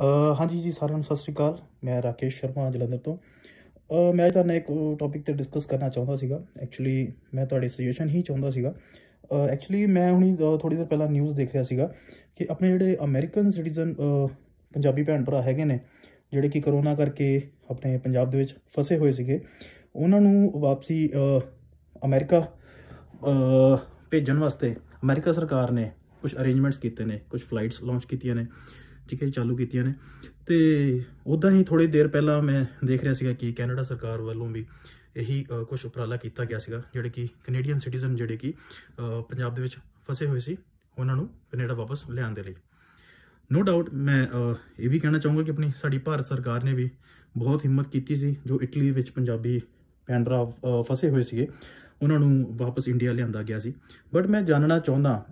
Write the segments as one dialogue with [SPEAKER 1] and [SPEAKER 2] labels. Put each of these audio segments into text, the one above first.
[SPEAKER 1] ਹਾਂਜੀ ਜੀ ਸਾਰਿਆਂ ਨੂੰ ਸਤਿ ਸ੍ਰੀ ਅਕਾਲ ਮੈਂ ਰਾਕੇਸ਼ ਸ਼ਰਮਾ ਜਲੰਧਰ ਤੋਂ ਮੈਂ ਅੱਜ ਤੁਹਾਨੂੰ ਇੱਕ ਟੌਪਿਕ ਤੇ ਡਿਸਕਸ ਕਰਨਾ ਚਾਹੁੰਦਾ ਸੀਗਾ ਐਕਚੁਅਲੀ ਮੈਂ ਤੁਹਾਡੇ ਸੁਜੈਸ਼ਨ ਹੀ ਚਾਹੁੰਦਾ ਸੀਗਾ ਐਕਚੁਅਲੀ ਮੈਂ ਹੁਣੀ ਥੋੜੀ ਦੇਰ ਪਹਿਲਾਂ ਨਿਊਜ਼ ਦੇਖ ਰਿਹਾ ਸੀਗਾ ਕਿ ਆਪਣੇ ਜਿਹੜੇ ਅਮਰੀਕਨ ਸਿਟੀਜ਼ਨ ਪੰਜਾਬੀ ਭੈਣ ਭਰਾ ਹੈਗੇ ਨੇ ਜਿਹੜੇ ਕਿ ਕਰੋਨਾ ਕਰਕੇ ਆਪਣੇ ਪੰਜਾਬ ਦੇ ਵਿੱਚ ਫਸੇ ਹੋਏ ਸੀਗੇ ਉਹਨਾਂ ਨੂੰ ਵਾਪਸੀ ਅਮਰੀਕਾ ਭੇਜਣ ਵਾਸਤੇ ਅਮਰੀਕਾ ਸਰਕਾਰ ਨੇ ਕੁਝ ਅਰੇਂਜਮੈਂਟਸ ਕੀਤੇ ਨੇ ਕੁਝ ਫਲਾਈਟਸ ਲਾਂਚ ਕੀਤੀਆਂ ਨੇ ਠੀਕ ਹੈ ਚਾਲੂ ਕੀਤੀਆਂ ਨੇ ਤੇ ਉਦਾਂ ਹੀ ਥੋੜੀ ਦੇਰ ਪਹਿਲਾਂ ਮੈਂ ਦੇਖ ਰਿਹਾ ਸੀਗਾ ਕਿ ਕੈਨੇਡਾ ਸਰਕਾਰ ਵੱਲੋਂ ਵੀ ਇਹੀ ਕੁਝ ਉਪਰਾਲਾ ਕੀਤਾ ਗਿਆ ਸੀਗਾ ਜਿਹੜੇ ਕਿ ਕੈਨੇਡੀਅਨ ਸਿਟੀਜ਼ਨ ਜਿਹੜੇ ਕਿ ਪੰਜਾਬ ਦੇ ਵਿੱਚ ਫਸੇ ਹੋਏ ਸੀ ਉਹਨਾਂ ਨੂੰ ਕੈਨੇਡਾ ਵਾਪਸ ਲਿਆਉਣ ਦੇ ਲਈ ਨੋ ਡਾਊਟ ਮੈਂ ਇਹ ਵੀ ਕਹਿਣਾ ਚਾਹੂੰਗਾ ਕਿ ਆਪਣੀ ਸਾਡੀ ਭਾਰਤ ਸਰਕਾਰ ਨੇ ਵੀ ਬਹੁਤ ਹਿੰਮਤ ਕੀਤੀ ਸੀ ਜੋ ਇਟਲੀ ਵਿੱਚ ਪੰਜਾਬੀ ਪੈਂਡਰਾ ਫਸੇ ਹੋਏ ਸੀਗੇ ਉਹਨਾਂ ਨੂੰ ਵਾਪਸ ਇੰਡੀਆ ਲਿਆਂਦਾ ਗਿਆ ਸੀ ਬਟ ਮੈਂ ਜਾਣਨਾ ਚਾਹੁੰਦਾ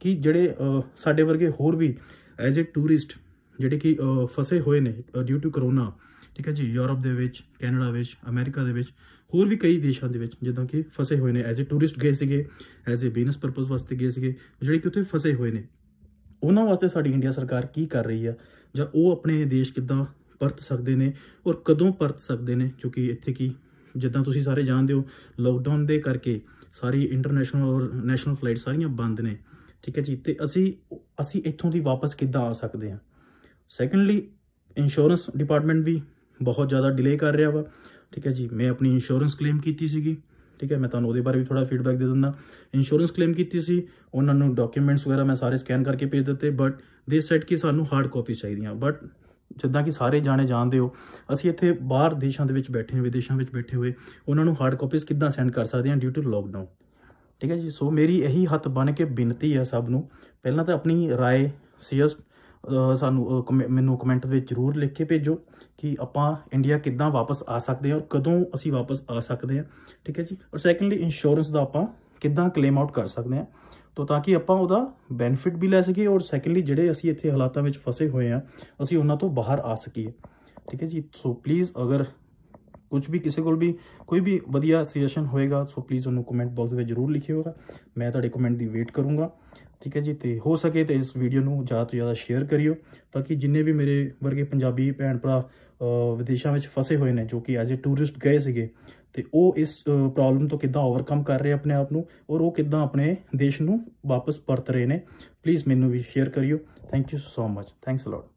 [SPEAKER 1] ਕਿ ਜਿਹੜੇ ਸਾਡੇ ਵਰਗੇ ਹੋਰ ਵੀ ਐਜ਼ ਅ ਟੂਰਿਸਟ ਜਿਹੜੇ ਕਿ ਫਸੇ ਹੋਏ ਨੇ ਡਿਊ ਟੂ ਕਰੋਨਾ ਠੀਕ ਹੈ ਜੀ ਯੂਰਪ ਦੇ ਵਿੱਚ ਕੈਨੇਡਾ ਵਿੱਚ ਅਮਰੀਕਾ ਦੇ ਵਿੱਚ ਹੋਰ ਵੀ ਕਈ ਦੇਸ਼ਾਂ ਦੇ ਵਿੱਚ ਜਿੱਦਾਂ ਕਿ ਫਸੇ ਹੋਏ ਨੇ ਐਜ਼ ਅ ਟੂਰਿਸਟ ਗਏ ਸੀਗੇ ਐਜ਼ ਅ ਬਿਜ਼ਨਸ ਪਰਪਸ ਵਾਸਤੇ ਗਏ ਸੀਗੇ ਜਿਹੜੇ ਕਿ ਉੱਥੇ ਫਸੇ ਹੋਏ ਨੇ ਉਹਨਾਂ ਵਾਸਤੇ ਸਾਡੀ ਇੰਡੀਆ ਸਰਕਾਰ ਕੀ ਕਰ ਰਹੀ ਆ ਜਾਂ ਉਹ ਆਪਣੇ ਦੇਸ਼ ਕਿੱਦਾਂ ਪਰਤ ਸਕਦੇ ਨੇ ਔਰ ਕਦੋਂ ਪਰਤ ਸਕਦੇ ਨੇ ਕਿਉਂਕਿ ਇੱਥੇ ਕੀ ਜਿੱਦਾਂ ਤੁਸੀਂ ਸਾਰੇ ਜਾਣਦੇ ਹੋ ਲਾਕਡਾਊਨ ਦੇ ਕਰਕੇ ਸਾਰੀ ਇੰਟਰਨੈਸ਼ਨਲ ਔਰ ਨੈਸ਼ਨਲ ਫਲਾਈਟ ਸਾਰੀਆਂ ਬੰਦ ਨੇ ਠੀਕ ਹੈ ਜੀ ਤੇ ਅਸੀਂ ਅਸੀਂ ਇੱਥੋਂ ਦੀ ਵਾਪਸ ਕਿੱਦਾਂ ਆ ਸਕਦੇ ਹਾਂ ਸੈਕੰਡਲੀ ਇੰਸ਼ੋਰੈਂਸ ਡਿਪਾਰਟਮੈਂਟ ਵੀ ਬਹੁਤ ਜ਼ਿਆਦਾ ਡਿਲੇ ਕਰ ਰਿਹਾ ਵਾ ਠੀਕ ਹੈ ਜੀ ਮੈਂ ਆਪਣੀ ਇੰਸ਼ੋਰੈਂਸ ਕਲੇਮ ਕੀਤੀ ਸੀਗੀ ਠੀਕ ਹੈ ਮੈਂ ਤੁਹਾਨੂੰ ਉਹਦੇ ਬਾਰੇ ਵੀ ਥੋੜਾ ਫੀਡਬੈਕ ਦੇ ਦਿੰਦਾ ਇੰਸ਼ੋਰੈਂਸ ਕਲੇਮ ਕੀਤੀ ਸੀ ਉਹਨਾਂ ਨੂੰ ਡਾਕੂਮੈਂਟਸ ਵਗੈਰਾ ਮੈਂ ਸਾਰੇ ਸਕੈਨ ਕਰਕੇ ਭੇਜ ਦਿੱਤੇ ਬਟ ਦੇ ਸੈਟ ਕਿ ਸਾਨੂੰ ਹਾਰਡ ਕਾਪੀ ਚਾਹੀਦੀਆਂ ਬਟ ਜਿੱਦਾਂ ਕਿ ਸਾਰੇ ਜਾਣੇ ਜਾਣਦੇ ਹੋ ਅਸੀਂ ਇੱਥੇ ਬਾਹਰ ਦੇਸ਼ਾਂ ਦੇ ਵਿੱਚ ਬੈਠੇ ਹਾਂ ਵਿਦੇਸ਼ਾਂ ਵਿੱਚ ਬੈਠੇ ਹੋਏ ਉਹਨਾਂ ਨੂੰ ਹਾਰਡ ਕਾਪੀਜ਼ ਕਿੱਦਾਂ ਸੈਂਡ ਕਰ ਸਕਦੇ ਹਾਂ ਡਿਊ ਟੂ ਲੋਕਡਾਊਨ ਠੀਕ ਹੈ ਜੀ ਸੋ ਮੇਰੀ ਇਹੀ ਹੱਥ ਬਣ ਕੇ ਬੇਨਤੀ ਹੈ ਸਭ ਨੂੰ ਪਹਿਲਾਂ ਤਾਂ ਆਪਣੀ رائے ਸੀਐਸ ਸਾਨੂੰ ਮੈਨੂੰ ਕਮੈਂਟ ਵਿੱਚ ਜ਼ਰੂਰ ਲਿਖ ਕੇ ਭੇਜੋ ਕਿ ਆਪਾਂ ਇੰਡੀਆ ਕਿੱਦਾਂ ਵਾਪਸ ਆ ਸਕਦੇ ਹਾਂ ਕਦੋਂ ਅਸੀਂ ਵਾਪਸ ਆ ਸਕਦੇ ਹਾਂ ਠੀਕ ਹੈ ਜੀ ਔਰ ਸੈਕੰਡਲੀ ਇੰਸ਼ੋਰੈਂਸ ਦਾ ਆਪਾਂ ਕਿੱਦਾਂ ਕਲੇਮ ਆਊਟ ਕਰ ਸਕਦੇ ਹਾਂ ਤੋ ਤਾਂ ਕਿ ਆਪਾਂ ਉਹਦਾ ਬੈਨੀਫਿਟ ਵੀ ਲੈ ਸਕੀਏ ਔਰ ਸੈਕੰਡਲੀ ਜਿਹੜੇ ਅਸੀਂ ਇੱਥੇ ਹਾਲਾਤਾਂ ਵਿੱਚ ਫਸੇ ਹੋਏ ਆ ਅਸੀਂ ਉਹਨਾਂ ਤੋਂ ਬਾਹਰ ਆ ਸਕੀਏ ਠੀਕ ਹੈ ਜੀ ਸੋ ਪਲੀਜ਼ ਅਗਰ ਕੁਝ ਵੀ ਕਿਸੇ ਕੋਲ ਵੀ ਕੋਈ ਵੀ ਵਧੀਆ ਸੁਜੈਸ਼ਨ ਹੋਏਗਾ ਸੋ ਪਲੀਜ਼ ਉਹਨੂੰ ਕਮੈਂਟ ਬਾਕਸ ਵਿੱਚ ਜ਼ਰੂਰ ਲਿਖਿਓਗਾ ਮੈਂ ਤੁਹਾਡੇ ਕਮੈਂਟ ਦੀ ਵੇਟ ਕਰੂੰਗਾ ਠੀਕ ਹੈ ਜੀ ਤੇ ਹੋ ਸਕੇ ਤੇ ਇਸ ਵੀਡੀਓ ਨੂੰ ਜ਼ਿਆਦਾ ਤੋਂ ਜ਼ਿਆਦਾ ਸ਼ੇਅਰ ਕਰਿਓ ਤਾਂ ਕਿ ਜਿੰਨੇ ਵੀ ਮੇਰੇ ਵਰਗੇ ਪੰਜਾਬੀ ਭੈਣ ਭਰਾ ਵਿਦੇਸ਼ਾਂ ਵਿੱਚ ਫਸੇ ਹੋਏ ਨੇ ਜੋ ਕਿ ਐਜ਼ ਅ ਟੂਰਿਸਟ ਗਏ ਸੀਗੇ ਤੇ ਉਹ ਇਸ ਪ੍ਰੋਬਲਮ ਤੋਂ ਕਿੱਦਾਂ ਓਵਰਕਮ ਕਰ ਰਹੇ ਆਪਣੇ ਆਪ ਨੂੰ ਔਰ ਉਹ ਕਿੱਦਾਂ ਆਪਣੇ ਦੇਸ਼ ਨੂੰ ਵਾਪਸ ਪਰਤ ਰਹੇ ਨੇ ਪਲੀਜ਼ ਮੈਨੂੰ ਵੀ ਸ਼ੇਅਰ ਕਰਿਓ thank you so much thanks a lot